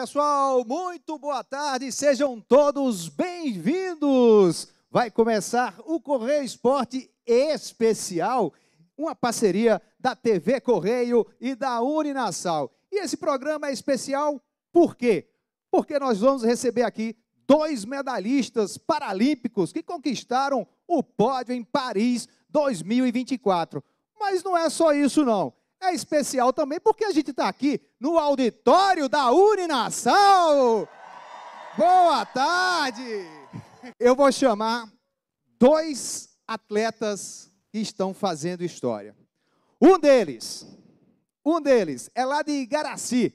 Pessoal, muito boa tarde, sejam todos bem-vindos. Vai começar o Correio Esporte Especial, uma parceria da TV Correio e da Uninassal. E esse programa é especial por quê? Porque nós vamos receber aqui dois medalhistas paralímpicos que conquistaram o pódio em Paris 2024. Mas não é só isso não é especial também porque a gente está aqui no auditório da Uninação. Boa tarde! Eu vou chamar dois atletas que estão fazendo história. Um deles, um deles é lá de Igaraci,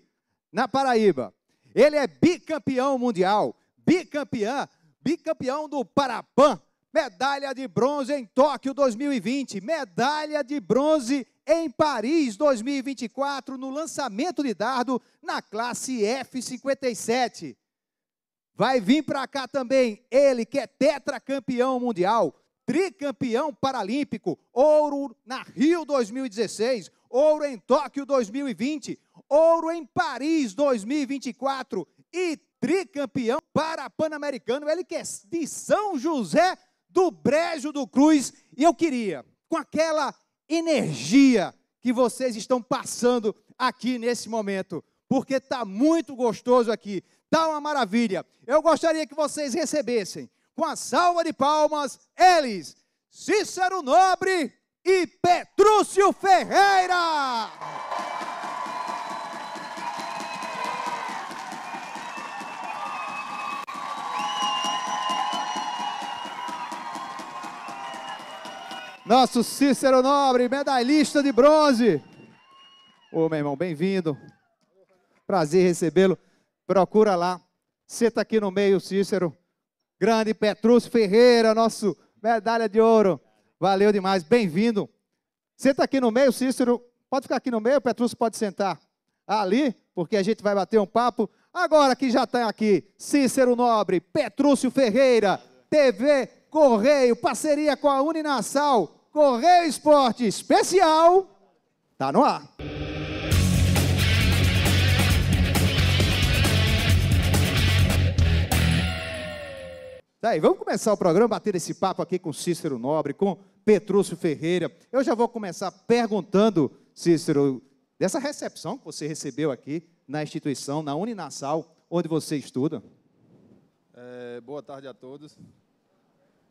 na Paraíba. Ele é bicampeão mundial, bicampeão, bicampeão do Parapan, medalha de bronze em Tóquio 2020, medalha de bronze em Paris 2024 no lançamento de dardo na classe F57. Vai vir para cá também ele que é tetracampeão mundial, tricampeão paralímpico, ouro na Rio 2016, ouro em Tóquio 2020, ouro em Paris 2024 e tricampeão para pan-americano, ele que é de São José do Brejo do Cruz. E eu queria, com aquela energia que vocês estão passando aqui nesse momento, porque está muito gostoso aqui, está uma maravilha. Eu gostaria que vocês recebessem com a salva de palmas eles, Cícero Nobre e Petrúcio Ferreira. Nosso Cícero Nobre, medalhista de bronze. Ô, meu irmão, bem-vindo. Prazer recebê-lo. Procura lá. Senta aqui no meio, Cícero. Grande Petrus Ferreira, nosso medalha de ouro. Valeu demais, bem-vindo. Senta aqui no meio, Cícero. Pode ficar aqui no meio, Petrus pode sentar ali, porque a gente vai bater um papo. Agora que já está aqui, Cícero Nobre, Petrúcio Ferreira, TV Correio, parceria com a Uninassal, Correio Esporte Especial, tá no ar. Tá aí, vamos começar o programa, bater esse papo aqui com Cícero Nobre, com Petrúcio Ferreira. Eu já vou começar perguntando, Cícero, dessa recepção que você recebeu aqui na instituição, na Uninassal, onde você estuda. É, boa tarde a todos.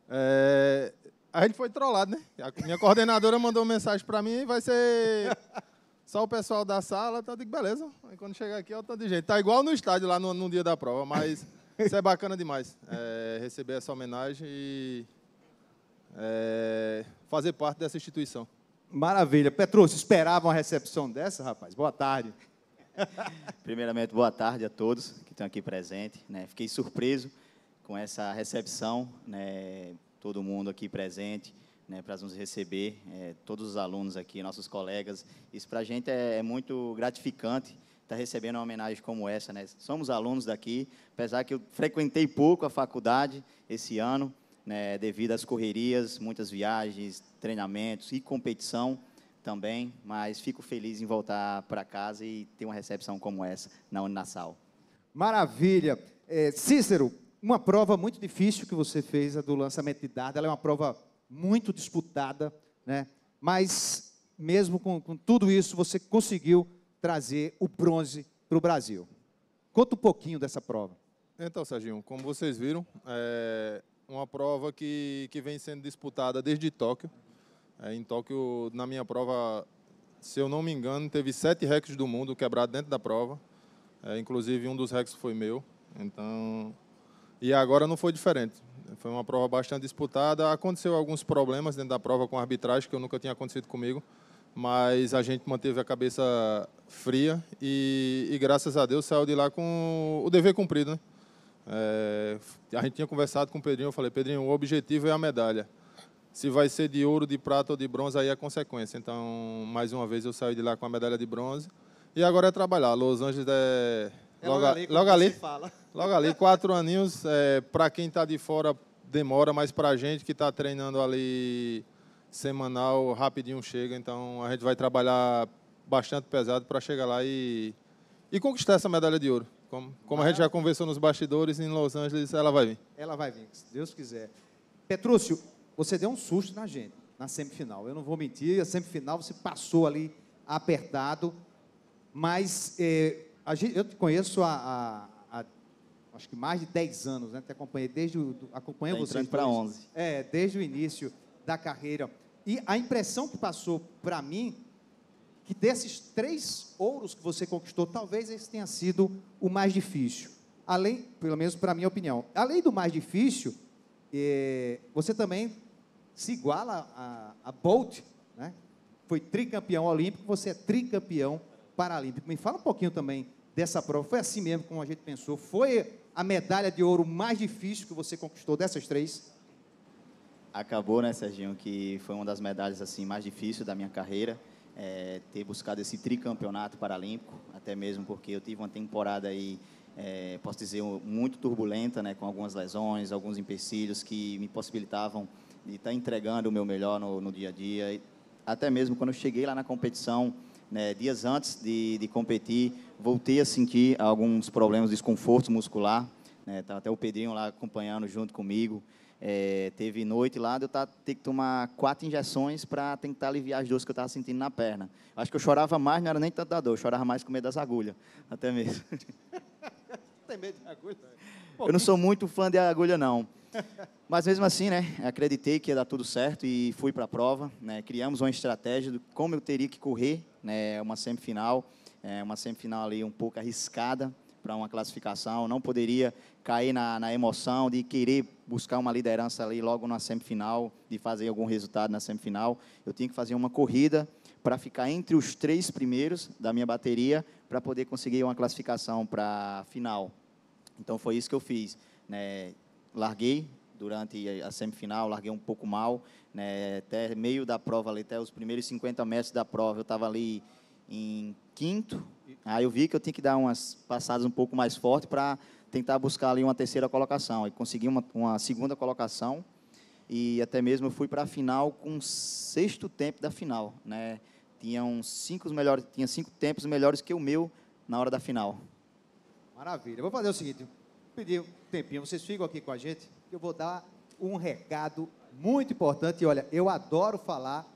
É, a gente foi trollado, né? A minha coordenadora mandou uma mensagem para mim, vai ser só o pessoal da sala, tá digo, beleza. Aí quando chegar aqui, ó, é tanto de gente. Tá igual no estádio lá no, no dia da prova, mas isso é bacana demais. É, receber essa homenagem e é, fazer parte dessa instituição. Maravilha. você esperava uma recepção dessa, rapaz? Boa tarde. Primeiramente, boa tarde a todos que estão aqui presentes. Né? Fiquei surpreso com essa recepção, né, todo mundo aqui presente né, para nos receber, é, todos os alunos aqui, nossos colegas. Isso para a gente é, é, muito gratificante estar tá recebendo uma homenagem como essa. Né? Somos alunos daqui, apesar que eu frequentei pouco a faculdade esse ano, né, devido às correrias, muitas viagens, treinamentos e competição também, mas fico feliz em voltar para casa e ter uma recepção como essa na Uninassal. Maravilha. É, Cícero, uma prova muito difícil que você fez, a do lançamento de dardo. Ela é uma prova muito disputada, né? mas mesmo com, com tudo isso, você conseguiu trazer o bronze para o Brasil. Conta um pouquinho dessa prova. Então, Serginho, como vocês viram, é uma prova que, que vem sendo disputada desde Tóquio. É, em Tóquio, na minha prova, se eu não me engano, teve sete recordes do mundo quebrados dentro da prova. É, inclusive, um dos recordes foi meu. Então, e agora não foi diferente. Foi uma prova bastante disputada. Aconteceu alguns problemas dentro da prova com a arbitragem, que eu nunca tinha acontecido comigo, mas a gente manteve a cabeça fria e, e graças a Deus, saiu de lá com o dever cumprido. Né? É, a gente tinha conversado com o Pedrinho, eu falei, Pedrinho, o objetivo é a medalha. Se vai ser de ouro, de prata ou de bronze, aí é consequência. Então, mais uma vez, eu saí de lá com a medalha de bronze. E agora é trabalhar. Los Angeles é é logo, ali, logo ali, fala. logo ali, quatro aninhos, é, para quem está de fora demora, mas para a gente que está treinando ali semanal, rapidinho chega. Então a gente vai trabalhar bastante pesado para chegar lá e, e conquistar essa medalha de ouro. Como, como a gente já conversou nos bastidores, em Los Angeles ela vai vir. Ela vai vir, se Deus quiser. Petrúcio, você deu um susto na gente, na semifinal. Eu não vou mentir, a semifinal você passou ali apertado, mas eh, Gente, eu te conheço há, há, há, acho que mais de 10 anos, né? Te acompanhei desde o, acompanho você para 11. É, desde o início da carreira. E a impressão que passou para mim que desses três ouros que você conquistou, talvez esse tenha sido o mais difícil. Além, pelo menos para minha opinião. Além do mais difícil, é, você também se iguala a, a Bolt, né? Foi tricampeão olímpico, você é tricampeão paralímpico. Me fala um pouquinho também dessa prova. Foi assim mesmo como a gente pensou. Foi a medalha de ouro mais difícil que você conquistou dessas três? Acabou, né, Serginho, que foi uma das medalhas assim mais difíceis da minha carreira. É, ter buscado esse tricampeonato paralímpico, até mesmo porque eu tive uma temporada aí, é, posso dizer, muito turbulenta, né, com algumas lesões, alguns empecilhos que me possibilitavam de estar tá entregando o meu melhor no, no dia a dia. E até mesmo quando eu cheguei lá na competição, né, dias antes de, de competir, voltei a sentir alguns problemas, desconforto muscular. Né? até o Pedrinho lá acompanhando junto comigo. É, teve noite lá de eu tá, ter que tomar quatro injeções para tentar aliviar as dores que eu estava sentindo na perna. Acho que eu chorava mais, não era nem tanto da dor, eu chorava mais com medo das agulhas, até mesmo. Tem medo de agulha? Eu não sou muito fã de agulha, não. Mas mesmo assim, né, acreditei que ia dar tudo certo e fui para a prova. Né, criamos uma estratégia de como eu teria que correr né, uma semifinal é uma semifinal ali um pouco arriscada para uma classificação. Não poderia cair na, na, emoção de querer buscar uma liderança ali logo na semifinal, de fazer algum resultado na semifinal. Eu tinha que fazer uma corrida para ficar entre os três primeiros da minha bateria para poder conseguir uma classificação para a final. Então foi isso que eu fiz. Né? Larguei durante a semifinal, larguei um pouco mal, né? até meio da prova, ali, até os primeiros 50 metros da prova, eu estava ali em quinto. Aí eu vi que eu tinha que dar umas passadas um pouco mais forte para tentar buscar ali uma terceira colocação. E consegui uma, uma segunda colocação. E até mesmo eu fui para a final com o sexto tempo da final. Né? Tinham cinco melhores, tinha cinco tempos melhores que o meu na hora da final. Maravilha. Vou fazer o seguinte, pedir um tempinho, vocês ficam aqui com a gente, que eu vou dar um recado muito importante. E olha, eu adoro falar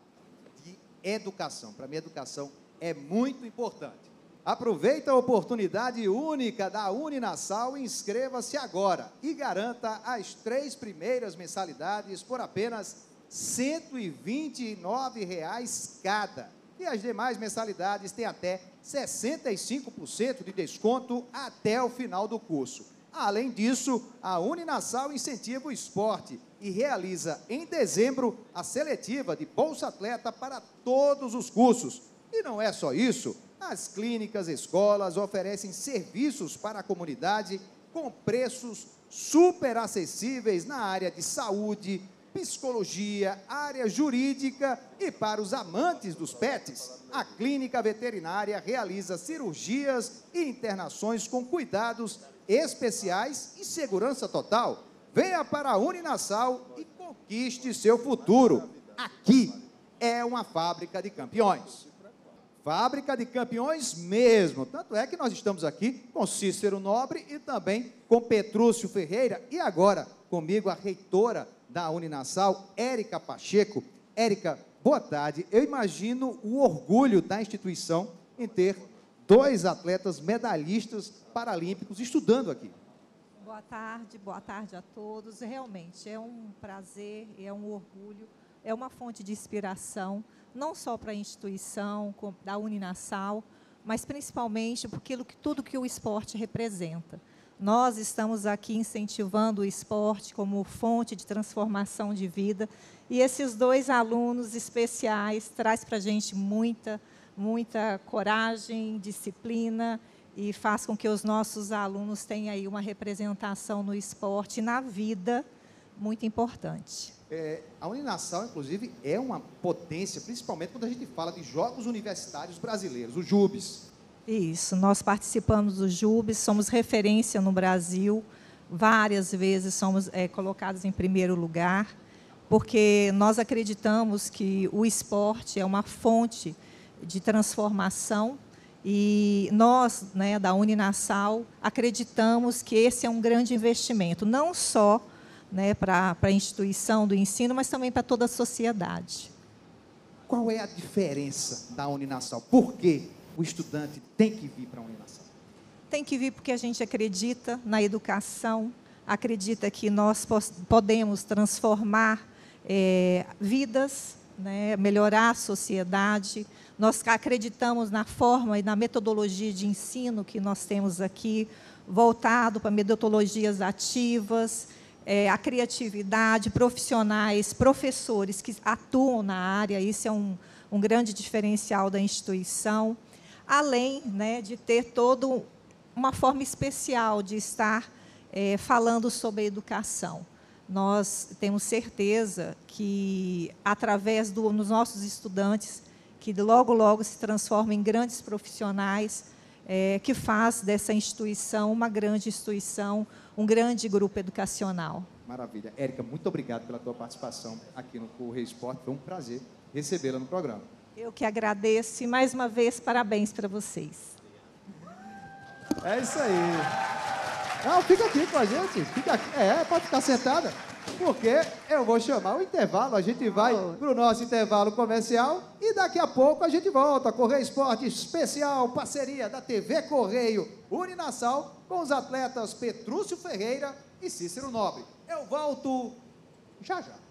de educação. Para mim, educação é muito importante. Aproveita a oportunidade única da Uninasal e inscreva-se agora e garanta as três primeiras mensalidades por apenas R$ 129,00 cada. E as demais mensalidades têm até 65% de desconto até o final do curso. Além disso, a Uninasal incentiva o esporte e realiza em dezembro a seletiva de Bolsa Atleta para todos os cursos e não é só isso. As clínicas, escolas oferecem serviços para a comunidade com preços super acessíveis na área de saúde, psicologia, área jurídica e para os amantes dos pets, a clínica veterinária realiza cirurgias e internações com cuidados especiais e segurança total. Venha para a Uninasal e conquiste seu futuro. Aqui é uma fábrica de campeões. Fábrica de campeões mesmo. Tanto é que nós estamos aqui com Cícero Nobre e também com Petrúcio Ferreira e agora comigo a reitora da Uninassal, Érica Pacheco. Érica, boa tarde. Eu imagino o orgulho da instituição em ter dois atletas medalhistas paralímpicos estudando aqui. Boa tarde, boa tarde a todos. Realmente é um prazer, é um orgulho é uma fonte de inspiração, não só para a instituição da Uninassal, mas principalmente por tudo que o esporte representa. Nós estamos aqui incentivando o esporte como fonte de transformação de vida e esses dois alunos especiais traz para a gente muita, muita coragem, disciplina e faz com que os nossos alunos tenham aí uma representação no esporte, na vida, muito importante. É, a Uninassal, inclusive, é uma potência, principalmente quando a gente fala de jogos universitários brasileiros, os JUBs. Isso, nós participamos dos JUBs, somos referência no Brasil, várias vezes somos é, colocados em primeiro lugar, porque nós acreditamos que o esporte é uma fonte de transformação e nós, né, da Uninasal acreditamos que esse é um grande investimento, não só para né, para a instituição do ensino, mas também para toda a sociedade. Qual é a diferença da Uninassal? Por que o estudante tem que vir para a Uninassal? Tem que vir porque a gente acredita na educação, acredita que nós podemos transformar é, vidas, né, melhorar a sociedade. Nós acreditamos na forma e na metodologia de ensino que nós temos aqui, voltado para metodologias ativas, é, a criatividade, profissionais, professores que atuam na área, isso é um, um grande diferencial da instituição, além né, de ter toda uma forma especial de estar é, falando sobre educação. Nós temos certeza que, através do, dos nossos estudantes, que logo, logo se transformam em grandes profissionais, é, que faz dessa instituição uma grande instituição, um grande grupo educacional. Maravilha. Érica, muito obrigado pela tua participação aqui no Correio Esporte. Foi um prazer recebê-la no programa. Eu que agradeço e, mais uma vez, parabéns para vocês. É isso aí. Não, fica aqui com a gente. Fica aqui. É, pode ficar sentada porque eu vou chamar o intervalo. A gente vai para o nosso intervalo comercial e daqui a pouco a gente volta. Correio Esporte Especial, parceria da TV Correio Uninassal com os atletas Petrúcio Ferreira e Cícero Nobre. Eu volto já já.